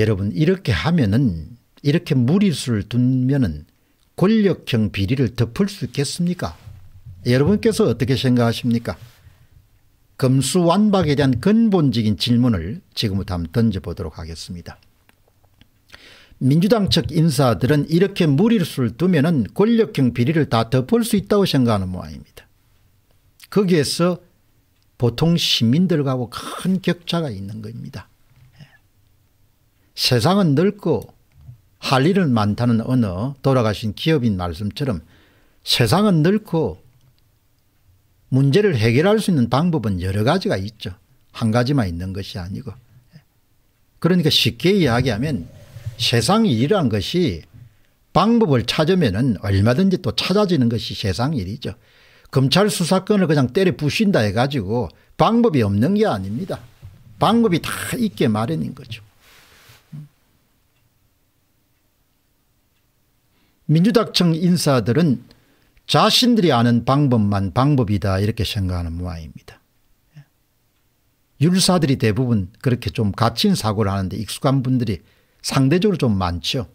여러분 이렇게 하면은 이렇게 무리수를 두면은 권력형 비리를 덮을 수 있겠습니까? 여러분께서 어떻게 생각하십니까? 금수완박에 대한 근본적인 질문을 지금부터 한번 던져보도록 하겠습니다. 민주당 측 인사들은 이렇게 무리수를 두면 권력형 비리를 다 덮을 수 있다고 생각하는 모양입니다. 거기에서 보통 시민들과큰 격차가 있는 겁니다. 세상은 넓고 할 일은 많다는 언어 돌아가신 기업인 말씀처럼 세상은 넓고 문제를 해결할 수 있는 방법은 여러 가지가 있죠. 한 가지만 있는 것이 아니고. 그러니까 쉽게 이야기하면 세상 일이란 것이 방법을 찾으면 얼마든지 또 찾아지는 것이 세상 일이죠. 검찰 수사권을 그냥 때려 부신다 해가지고 방법이 없는 게 아닙니다. 방법이 다 있게 마련인 거죠. 민주당청 인사들은 자신들이 아는 방법만 방법이다 이렇게 생각하는 모양입니다. 율사들이 대부분 그렇게 좀 갇힌 사고를 하는데 익숙한 분들이 상대적으로 좀 많죠.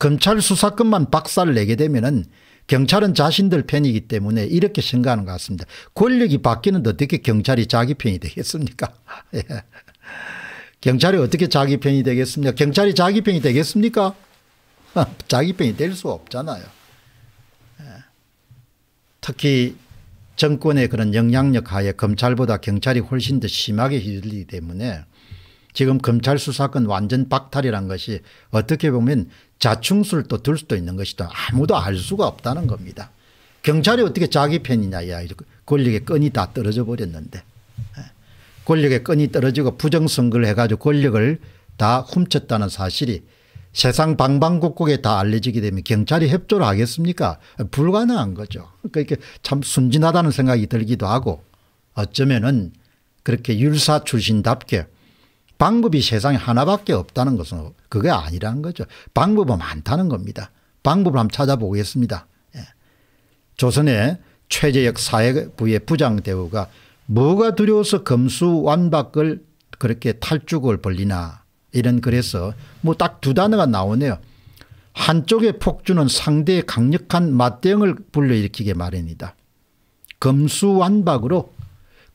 검찰 수사권만 박살 내게 되면은 경찰은 자신들 편이기 때문에 이렇게 생각하는 것 같습니다. 권력이 바뀌는데 어떻게 경찰이 자기 편이 되겠습니까? 예. 경찰이 어떻게 자기 편이 되겠습니까? 경찰이 자기 편이 되겠습니까? 자기 편이 될 수 없잖아요. 예. 특히 정권의 그런 영향력 하에 검찰보다 경찰이 훨씬 더 심하게 휘둘리기 때문에 지금 검찰 수사권 완전 박탈이란 것이 어떻게 보면 자충술도 들 수도 있는 것이다. 아무도 알 수가 없다는 겁니다. 경찰이 어떻게 자기 편이냐 야 권력의 끈이 다 떨어져 버렸는데 예. 권력의 끈이 떨어지고 부정선거를 해가지고 권력을 다 훔쳤다는 사실이 세상 방방곡곡에 다 알려지게 되면 경찰이 협조를 하겠습니까? 불가능한 거죠. 그러니까 참 순진하다는 생각이 들기도 하고 어쩌면은 그렇게 율사 출신답게 방법이 세상에 하나밖에 없다는 것은 그게 아니라는 거죠. 방법은 많다는 겁니다. 방법을 한번 찾아보겠습니다. 예. 조선의 최재혁 사회부의 부장대우가 뭐가 두려워서 검수완박을 그렇게 탈죽을 벌리나 이런 그래서 뭐 딱 두 단어가 나오네요. 한쪽의 폭주는 상대의 강력한 맞대응을 불러일으키게 마련이다. 검수완박으로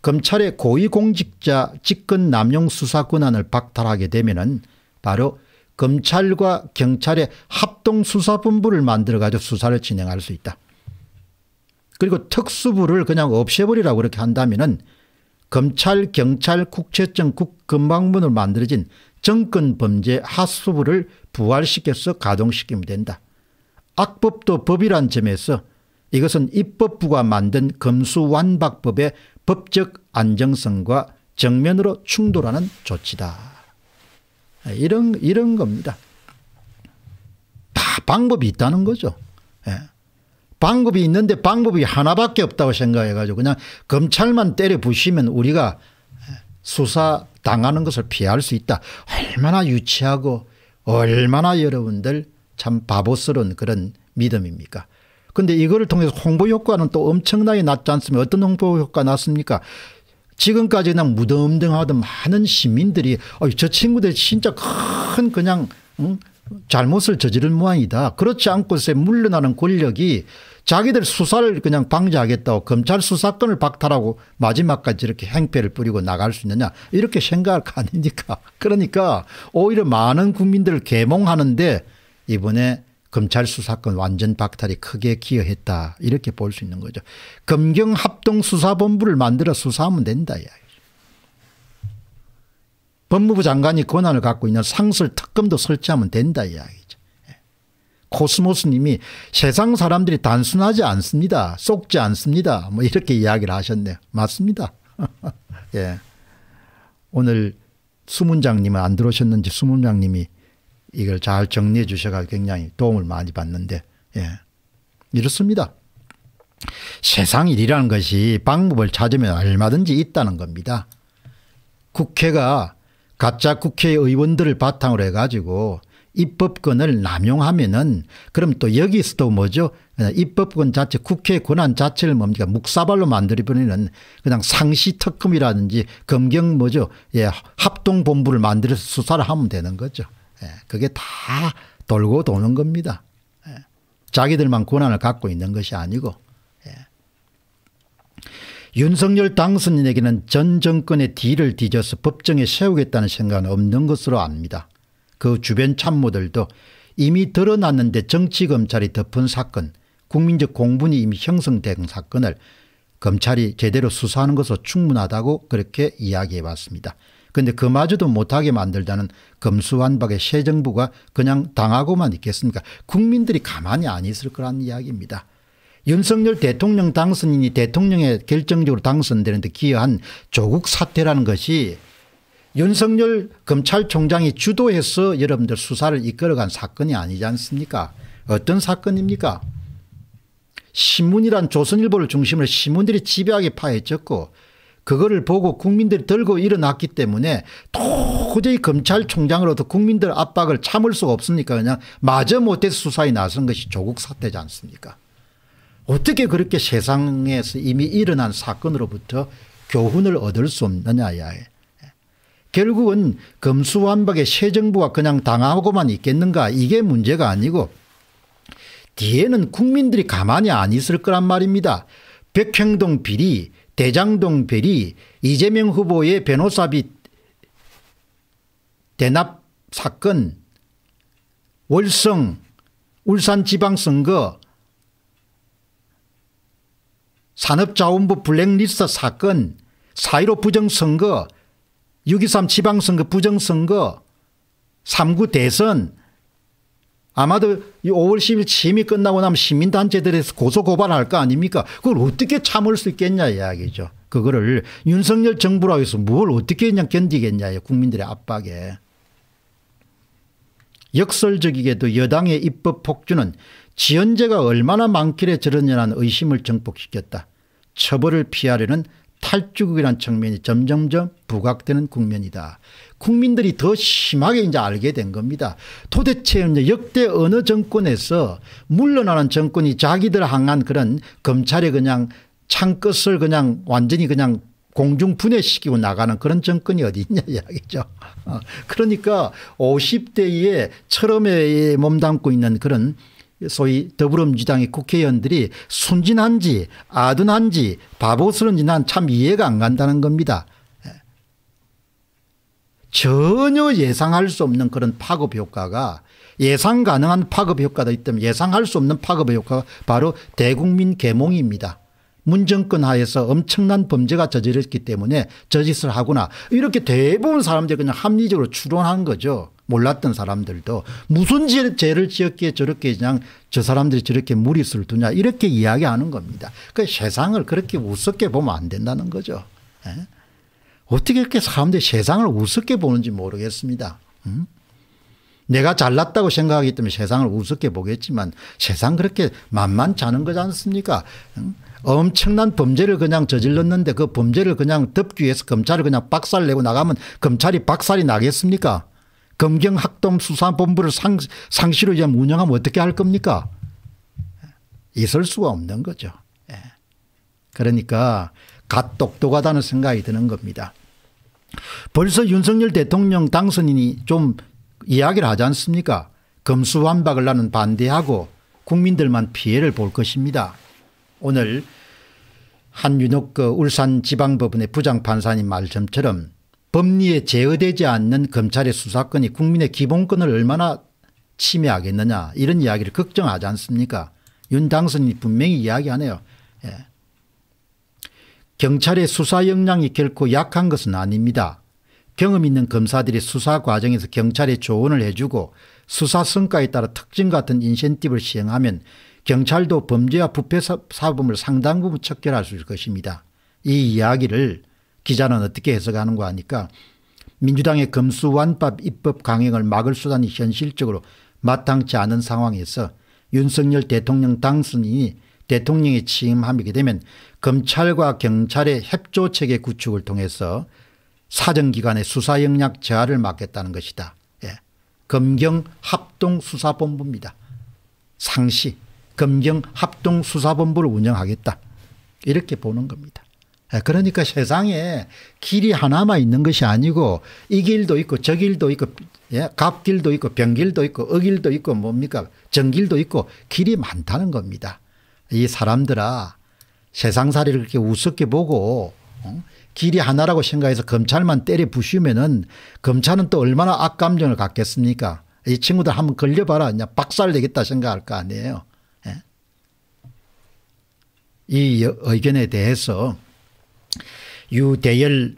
검찰의 고위공직자 직권 남용 수사 권한을 박탈하게 되면 바로 검찰과 경찰의 합동수사본부를 만들어가지고 수사를 진행할 수 있다. 그리고 특수부를 그냥 없애버리라고 그렇게 한다면 은 검찰, 경찰, 국채청, 국금방문을 만들어진 정권 범죄 하수부를 부활시켜서 가동시키면 된다. 악법도 법이란 점에서 이것은 입법부가 만든 검수완박법의 법적 안정성과 정면으로 충돌하는 조치다. 이런 이런 겁니다. 다 방법이 있다는 거죠. 예. 방법이 있는데 방법이 하나밖에 없다고 생각해가지고 그냥 검찰만 때려 부시면 우리가 수사 당하는 것을 피할 수 있다. 얼마나 유치하고 얼마나 여러분들 참 바보스러운 그런 믿음입니까? 근데 이거를 통해서 홍보 효과는 또 엄청나게 났지 않습니까? 어떤 홍보 효과 가 났습니까? 지금까지는 무덤덤하던 많은 시민들이 어, 저 친구들 진짜 큰 그냥 응? 잘못을 저지른 모양이다. 그렇지 않고서 물러나는 권력이 자기들 수사를 그냥 방지하겠다고 검찰 수사권을 박탈하고 마지막까지 이렇게 행패를 뿌리고 나갈 수 있느냐 이렇게 생각할 거 아닙니까 그러니까 오히려 많은 국민들을 계몽하는데 이번에 검찰 수사권 완전 박탈이 크게 기여했다 이렇게 볼 수 있는 거죠. 검경합동수사본부를 만들어 수사하면 된다. 이야기. 법무부 장관이 권한을 갖고 있는 상설 특검도 설치하면 된다. 이야기. 코스모스님이 세상 사람들이 단순하지 않습니다. 속지 않습니다. 뭐 이렇게 이야기를 하셨네요. 맞습니다. 예. 오늘 수문장님은 안 들어오셨는지 수문장님이 이걸 잘 정리해 주셔가 굉장히 도움을 많이 받는데, 예. 이렇습니다. 세상 일이라는 것이 방법을 찾으면 얼마든지 있다는 겁니다. 국회가 가짜 국회의원들을 바탕으로 해가지고 입법권을 남용하면은 그럼 또 여기서도 뭐죠? 어, 입법권 자체 국회 권한 자체를 뭡니까 묵사발로 만들어버리는 그냥 상시특검이라든지 검경 뭐죠 예, 합동본부를 만들어서 수사를 하면 되는 거죠. 예, 그게 다 돌고 도는 겁니다. 예, 자기들만 권한을 갖고 있는 것이 아니고 예. 윤석열 당선인에게는 전 정권의 뒤를 뒤져서 법정에 세우겠다는 생각은 없는 것으로 압니다. 그 주변 참모들도 이미 드러났는데 정치검찰이 덮은 사건 국민적 공분이 이미 형성된 사건을 검찰이 제대로 수사하는 것으로 충분하다고 그렇게 이야기해 왔습니다. 그런데 그마저도 못하게 만들자는 검수완박의 새 정부가 그냥 당하고만 있겠습니까 국민들이 가만히 안 있을 거란 이야기입니다. 윤석열 대통령 당선인이 대통령에 결정적으로 당선되는데 기여한 조국 사태라는 것이 윤석열 검찰총장이 주도해서 여러분들 수사를 이끌어간 사건이 아니지 않습니까 어떤 사건입니까 신문이란 조선일보를 중심으로 신문들이 지배하게 파헤쳤고 그거를 보고 국민들이 들고 일어났기 때문에 도저히 검찰총장으로도 국민들 압박을 참을 수가 없으니까 그냥 마저 못해서 수사에 나선 것이 조국 사태지 않습니까 어떻게 그렇게 세상에서 이미 일어난 사건으로부터 교훈을 얻을 수 없느냐 야 결국은 검수완박의 새 정부가 그냥 당하고만 있겠는가 이게 문제가 아니고 뒤에는 국민들이 가만히 안 있을 거란 말입니다. 백평동 비리 대장동 비리 이재명 후보의 변호사비 대납 사건 월성 울산지방선거 산업자원부 블랙리스트 사건 4.15 부정선거 6.23 지방선거 부정선거 3구 대선 아마도 5월 10일 취임이 끝나고 나면 시민단체들에서 고소고발할 거 아닙니까 그걸 어떻게 참을 수 있겠냐 이야기죠. 그거를 윤석열 정부라고 해서 뭘 어떻게 그냥 견디겠냐 국민들의 압박에. 역설적이게도 여당의 입법 폭주는 지연제가 얼마나 많길래 저런 연한 의심을 정복시켰다. 처벌을 피하려는 탈주국이라는 측면이 점점점 부각되는 국면이다. 국민들이 더 심하게 이제 알게 된 겁니다. 도대체 이제 역대 어느 정권에서 물러나는 정권이 자기들 항한 그런 검찰의 그냥 창끝을 그냥 완전히 그냥 공중 분해시키고 나가는 그런 정권이 어디 있냐 이야기죠. 어, 그러니까 50대에 철험에 몸담고 있는 그런 소위 더불어민주당의 국회의원들이 순진한지 아둔한지 바보스러운지 난 참 이해가 안 간다는 겁니다. 예. 전혀 예상할 수 없는 그런 파급 효과가 예상 가능한 파급 효과도 있다면 예상할 수 없는 파급 효과가 바로 대국민 계몽입니다. 문정권 하에서 엄청난 범죄가 저질렀기 때문에 저짓을 하구나 이렇게 대부분 사람들이 그냥 합리적으로 추론한 거죠. 몰랐던 사람들도 무슨 죄를 지었기에 저렇게 그냥 저 사람들이 저렇게 무리수를 두냐 이렇게 이야기하는 겁니다. 그 세상을 그렇게 우습게 보면 안 된다는 거죠. 에? 예? 어떻게 이렇게 사람들이 세상을 우습게 보는지 모르겠습니다. 응? 음? 내가 잘났다고 생각하기 때문에 세상을 우습게 보겠지만 세상 그렇게 만만치 않은 거지 않습니까? 응? 음? 엄청난 범죄를 그냥 저질렀는데 그 범죄를 그냥 덮기 위해서 검찰을 그냥 박살내고 나가면 검찰이 박살이 나겠습니까? 검경학동수사본부를 상, 상시로 운영하면 어떻게 할 겁니까? 있을 수가 없는 거죠. 예. 그러니까 갓 똑똑하다는 생각이 드는 겁니다. 벌써 윤석열 대통령 당선인이 좀 이야기를 하지 않습니까? 검수완박을 나는 반대하고 국민들만 피해를 볼 것입니다. 오늘 한윤옥 그 울산지방법원의 부장판사님 말씀처럼 법리에 제어되지 않는 검찰의 수사권이 국민의 기본권을 얼마나 침해하겠느냐 이런 이야기를 걱정하지 않습니까 윤 당선인이 분명히 이야기하네요. 예. 경찰의 수사 역량이 결코 약한 것은 아닙니다. 경험 있는 검사들이 수사 과정에서 경찰에 조언을 해주고 수사 성과에 따라 특징 같은 인센티브를 시행하면 경찰도 범죄와 부패 사범을 상당 부분 척결할 수 있을 것입니다. 이 이야기를 기자는 어떻게 해석하는가 하니까 민주당의 검수완밥 입법 강행을 막을 수단이 현실적으로 마땅치 않은 상황에서 윤석열 대통령 당선인이 대통령이 취임하게 되면 검찰과 경찰의 협조체계 구축을 통해서 사정기관의 수사 역량 저하를 막겠다는 것이다. 예. 검경 합동수사본부입니다. 상시. 검경 합동수사본부를 운영하겠다. 이렇게 보는 겁니다. 아, 그러니까 세상에 길이 하나만 있는 것이 아니고 이 길도 있고 저 길도 있고 예? 갑길도 있고 병길도 있고 어길도 있고 뭡니까 정길도 있고 길이 많다는 겁니다. 이 사람들아 세상살이를 그렇게 우습게 보고 어? 길이 하나라고 생각해서 검찰만 때려 부시면은 검찰은 또 얼마나 악감정을 갖겠습니까? 이 친구들 한번 걸려봐라 그냥 박살 내겠다 생각할 거 아니에요. 이 의견에 대해서 유대열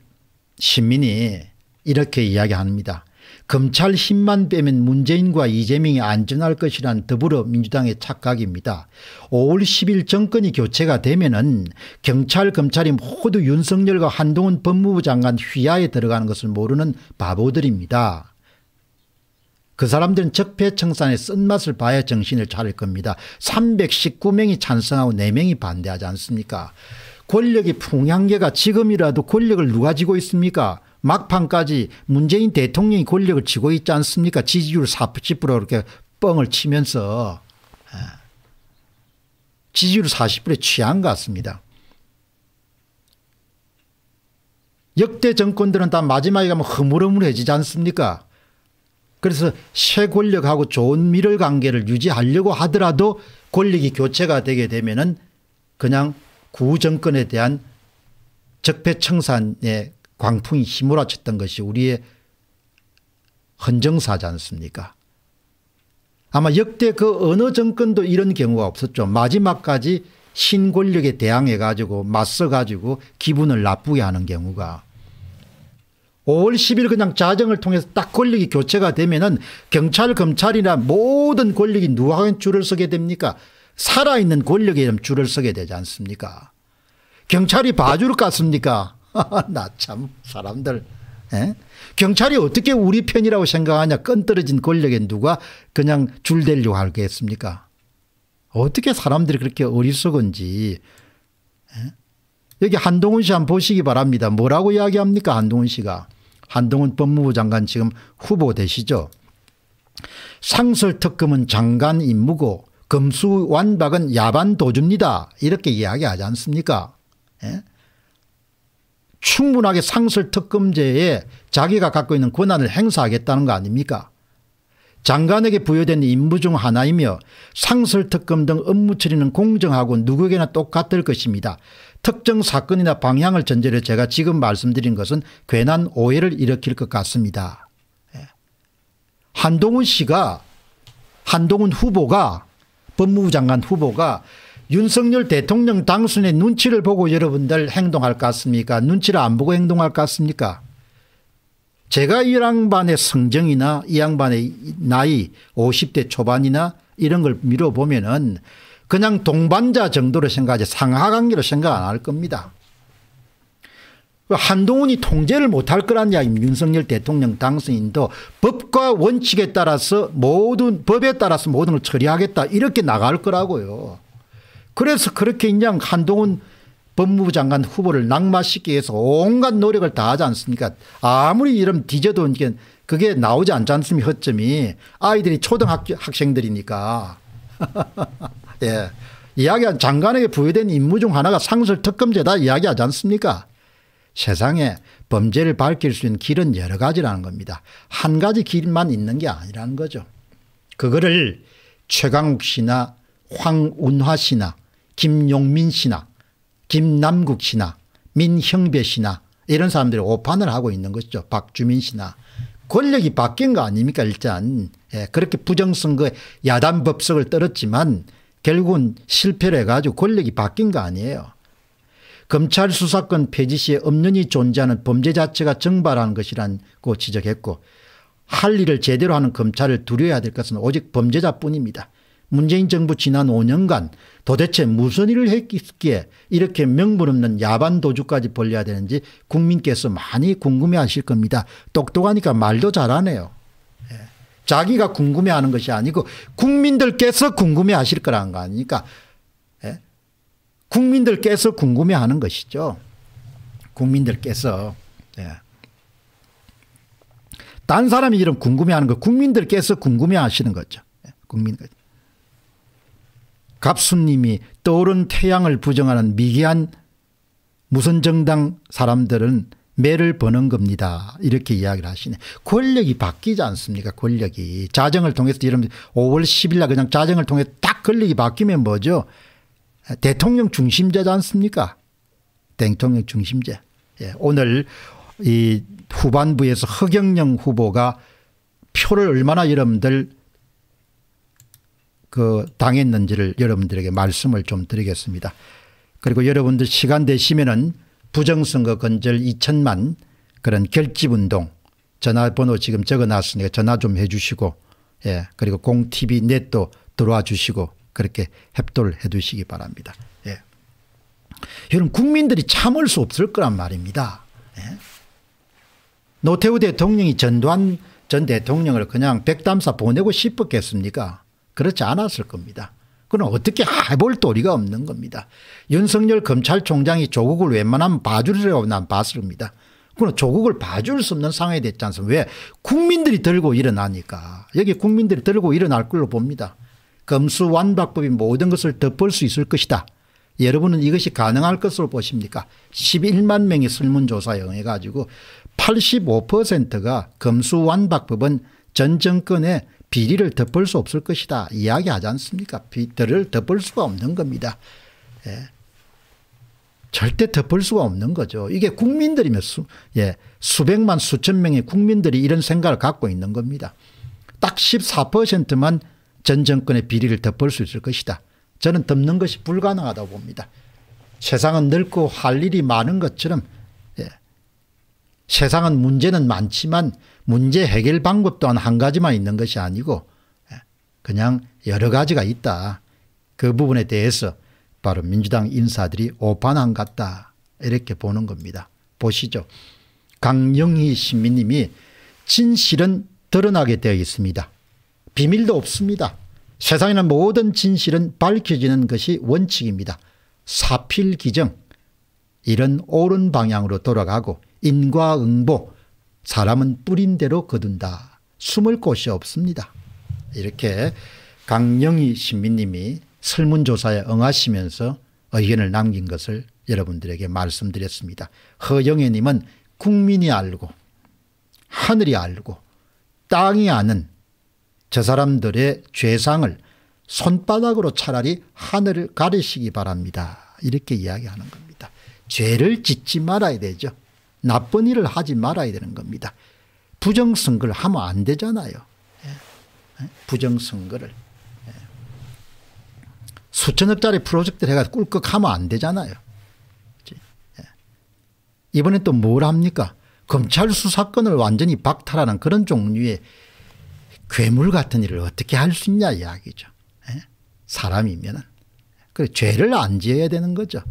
시민이 이렇게 이야기합니다. 검찰 힘만 빼면 문재인과 이재명이 안전할 것이란 더불어민주당의 착각입니다. 5월 10일 정권이 교체가 되면 은 경찰 검찰이 모두 윤석열과 한동훈 법무부 장관 휘하에 들어가는 것을 모르는 바보들입니다. 그 사람들은 적폐청산의 쓴맛을 봐야 정신을 차릴 겁니다. 319명이 찬성하고 4명이 반대하지 않습니까 권력의 풍향계가 지금이라도 권력을 누가 지고 있습니까 막판까지 문재인 대통령이 권력을 쥐고 있지 않습니까 지지율 40% 이렇게 뻥을 치면서 아. 지지율 40%에 취한 것 같습니다. 역대 정권들은 다 마지막에 가면 허물허물해지지 않습니까 그래서 새 권력하고 좋은 미를 관계를 유지하려고 하더라도 권력이 교체가 되게 되면은 그냥 구정권에 대한 적폐청산의 광풍이 휘몰아쳤던 것이 우리의 헌정사지 않습니까? 아마 역대 그 어느 정권도 이런 경우가 없었죠. 마지막까지 신권력에 대항해 가지고 맞서 가지고 기분을 나쁘게 하는 경우가 5월 10일 그냥 자정을 통해서 딱 권력이 교체가 되면은 경찰, 검찰이나 모든 권력이 누구한테 줄을 서게 됩니까? 살아있는 권력에 줄을 서게 되지 않습니까? 경찰이 봐줄 것 같습니까? 나 참 사람들. 에? 예? 경찰이 어떻게 우리 편이라고 생각하냐 끈 떨어진 권력에 누가 그냥 줄대려고 하겠습니까 어떻게 사람들이 그렇게 어리석은지 에? 예? 여기 한동훈 씨 한번 보시기 바랍니다 뭐라고 이야기합니까 한동훈 씨가 한동훈 법무부 장관 지금 후보 되시죠. 상설특검은 장관 임무고 금수완박은 야반 도주입니다. 이렇게 이야기하지 않습니까? 예? 충분하게 상설특검제에 자기가 갖고 있는 권한을 행사하겠다는 거 아닙니까? 장관에게 부여된 임무 중 하나이며 상설특검 등 업무 처리는 공정하고 누구에게나 똑같을 것입니다. 특정 사건이나 방향을 전제로 제가 지금 말씀드린 것은 괜한 오해를 일으킬 것 같습니다. 예. 한동훈 씨가 한동훈 후보가 법무부 장관 후보가 윤석열 대통령 당선의 눈치를 보고 여러분들 행동할 것 같습니까 눈치를 안 보고 행동할 것 같습니까 제가 이 양반의 성정이나 이 양반의 나이 50대 초반이나 이런 걸 미뤄보면은 그냥 동반자 정도로 생각하지 상하관계로 생각 안 할 겁니다. 한동훈이 통제를 못할 거란 이야기입니다. 윤석열 대통령 당선인도 법과 원칙에 따라서 모든 법에 따라서 모든 걸 처리하겠다 이렇게 나갈 거라고요. 그래서 그렇게 인양 한동훈 법무부 장관 후보를 낙마시키기 위해서 온갖 노력을 다하지 않습니까 아무리 이름 뒤져도 그게 나오지 않지 않습니까 허점이 아이들이 초등학생들이니까 예. 이야기한 장관에게 부여된 임무 중 하나가 상설특검제다 이야기하지 않습니까 세상에 범죄를 밝힐 수 있는 길은 여러 가지라는 겁니다. 한 가지 길만 있는 게 아니라는 거죠. 그거를 최강욱 씨나 황운화 씨나 김용민 씨나 김남국 씨나 민형배 씨나 이런 사람들이 오판을 하고 있는 것이죠. 박주민 씨나. 권력이 바뀐 거 아닙니까 일단. 예, 그렇게 부정선거에 야단 법석을 떨었지만 결국은 실패를 해가지고 권력이 바뀐 거 아니에요. 검찰 수사권 폐지 시에 엄연히 존재하는 범죄 자체가 증발한 것이라고 지적했고 할 일을 제대로 하는 검찰을 두려워야 될 것은 오직 범죄자뿐입니다. 문재인 정부 지난 5년간 도대체 무슨 일을 했기에 이렇게 명분 없는 야반 도주까지 벌려야 되는지 국민께서 많이 궁금해하실 겁니다. 똑똑하니까 말도 잘하네요. 예. 자기가 궁금해하는 것이 아니고 국민들께서 궁금해하실 거라는 거 아닙니까? 예? 국민들께서 궁금해하는 것이죠. 국민들께서. 예. 딴 사람이 이런 궁금해하는 거 국민들께서 궁금해하시는 거죠. 예. 국민들. 갑수님이 떠오른 태양을 부정하는 미개한 무선 정당 사람들은 매를 버는 겁니다. 이렇게 이야기를 하시네. 권력이 바뀌지 않습니까? 권력이. 자정을 통해서 여러 5월 10일 날 그냥 자정을 통해딱 권력이 바뀌면 뭐죠? 대통령 중심제지 않습니까? 대통령 중심제. 예, 오늘 이 후반부에서 허경영 후보가 표를 얼마나 여러분들 그 당했는지를 여러분들에게 말씀을 좀 드리겠습니다. 그리고 여러분들 시간 되시면은 부정선거 건절 2천만 그런 결집운동 전화번호 지금 적어놨으니까 전화 좀 해 주시고 예 그리고 공TV 넷도 들어와 주시고 그렇게 협조를 해 두시기 바랍니다. 예. 여러분 국민들이 참을 수 없을 거란 말입니다. 예. 노태우 대통령이 전두환 전 대통령을 그냥 백담사 보내고 싶었겠습니까 그렇지 않았을 겁니다. 그건 어떻게 해볼 도리가 없는 겁니다. 윤석열 검찰총장이 조국을 웬만하면 봐주리라고 난 봤습니다. 그건 조국을 봐줄 수 없는 상황이 됐지 않습니까? 왜? 국민들이 들고 일어나니까. 여기 국민들이 들고 일어날 걸로 봅니다. 검수완박법이 모든 것을 덮을 수 있을 것이다. 여러분은 이것이 가능할 것으로 보십니까? 11만 명이 설문조사에 응해가지고 85%가 검수완박법은 전 정권의 비리를 덮을 수 없을 것이다 이야기하지 않습니까? 비리를 덮을 수가 없는 겁니다. 예. 절대 덮을 수가 없는 거죠. 이게 국민들이면 수, 예, 수백만 수천 명의 국민들이 이런 생각을 갖고 있는 겁니다. 딱 14%만 전 정권의 비리를 덮을 수 있을 것이다. 저는 덮는 것이 불가능하다고 봅니다. 세상은 넓고할 일이 많은 것처럼 세상은 문제는 많지만 문제 해결 방법 또한 한 가지만 있는 것이 아니고 예, 그냥 여러 가지가 있다. 그 부분에 대해서 바로 민주당 인사들이 오판한 같다. 이렇게 보는 겁니다. 보시죠. 강영희 시민님이 진실은 드러나게 되어 있습니다. 비밀도 없습니다. 세상에는 모든 진실은 밝혀지는 것이 원칙입니다. 사필기정 이런 옳은 방향으로 돌아가고 인과응보 사람은 뿌린 대로 거둔다. 숨을 곳이 없습니다. 이렇게 강영희 시민님이 설문조사에 응하시면서 의견을 남긴 것을 여러분들에게 말씀드렸습니다. 허영애님은 국민이 알고 하늘이 알고 땅이 아는 저 사람들의 죄상을 손바닥으로 차라리 하늘을 가리시기 바랍니다. 이렇게 이야기하는 겁니다. 죄를 짓지 말아야 되죠. 나쁜 일을 하지 말아야 되는 겁니다. 부정선거를 하면 안 되잖아요. 예. 예? 부정선거를. 예. 수천억짜리 프로젝트를 해가 꿀꺽하면 안 되잖아요. 이번엔 또 뭘 합니까? 검찰 수사권을 완전히 박탈하는 그런 종류의 괴물 같은 일을 어떻게 할 수 있냐 이야기죠. 사람이면 그래 죄를 안 지어야 되는 거죠.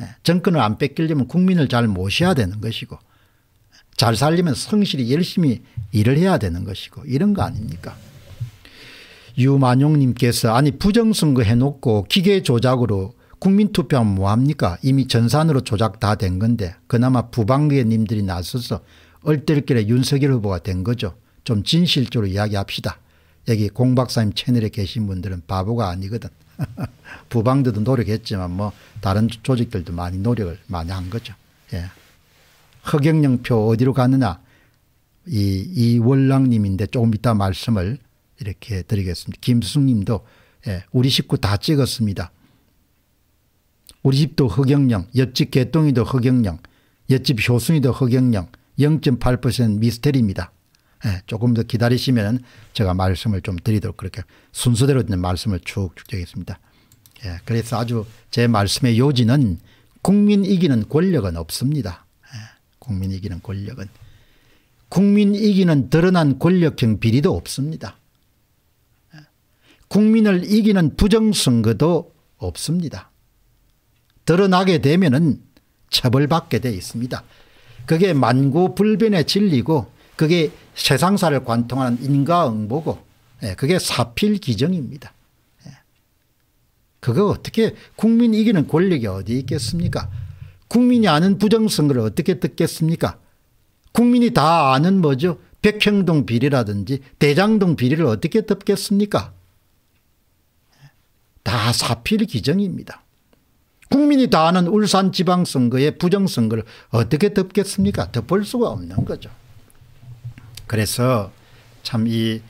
예, 정권을 안 뺏기려면 국민을 잘 모셔야 되는 것이고 잘 살려면 성실히 열심히 일을 해야 되는 것이고 이런 거 아닙니까? 유만용님께서 아니 부정선거 해놓고 기계 조작으로 국민투표하면 뭐합니까? 이미 전산으로 조작 다 된 건데 그나마 부방의님들이 나서서 얼떨결에 윤석열 후보가 된 거죠. 좀 진실적으로 이야기합시다. 여기 공박사님 채널에 계신 분들은 바보가 아니거든. 부방들도 노력했지만 뭐 다른 조직들도 많이 노력을 많이 한 거죠. 예. 허경영표 어디로 가느냐. 이, 이월랑님인데 조금 이따 말씀을 이렇게 드리겠습니다. 김숙님도 예, 우리 식구 다 찍었습니다. 우리 집도 허경영, 옆집 개똥이도 허경영, 옆집 효순이도 허경영, 0.8% 미스테리입니다. 예, 조금 더 기다리시면 제가 말씀을 좀 드리도록 그렇게 순서대로 말씀을 쭉 쭉정했습니다. 예, 그래서 아주 제 말씀의 요지는 국민 이기는 권력은 없습니다. 예, 국민 이기는 권력은 국민 이기는 드러난 권력형 비리도 없습니다. 예, 국민을 이기는 부정선거도 없습니다. 드러나게 되면 은 처벌받게 돼 있습니다. 그게 만고불변의 진리고 그게 세상사를 관통하는 인과응보고 예, 그게 사필기정입니다. 예. 그거 어떻게 국민 이기는 권력이 어디 있겠습니까? 국민이 아는 부정선거를 어떻게 듣겠습니까? 국민이 다 아는 뭐죠? 백형동 비리라든지 대장동 비리를 어떻게 덮겠습니까? 예. 다 사필기정입니다. 국민이 다 아는 울산지방선거의 부정선거를 어떻게 덮겠습니까? 덮을 수가 없는 거죠. 그래서 참이